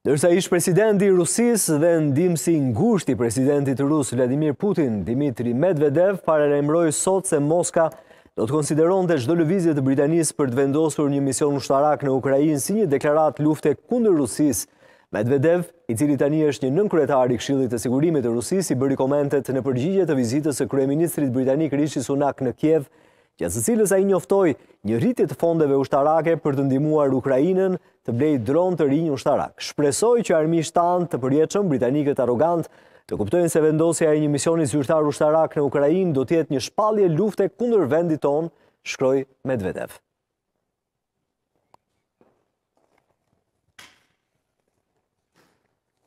Dërsa ish presidenti Rusis dhe ndim si ngushti presidentit Rus Vladimir Putin, Dimitri Medvedev, pare remroj sot se Moska do të konsideron të gjdo lëvizit të Britanis për të vendosur një mision në në Ukrajin si një deklarat lufte kundër Rusis. Medvedev, i cili tani është një nënkretar i kshillit të sigurimit të Rusis, i bëri komentet në përgjigjet të vizitës e kreministrit Britanik Rishi Sunak në Kjev, së cilës a i njoftoj një rritit fondeve ushtarake për të ndimuar Ukrajinën të blej dronë të rinjë ushtarak. Shpresoj që armi shtanë të përjeqëm britanikët arogant të kuptojnë se vendosja e një misioni zyrtar ushtarak në Ukrajinë do tjetë një shpalje lufte kundër vendit tonë, shkroj Medvedev.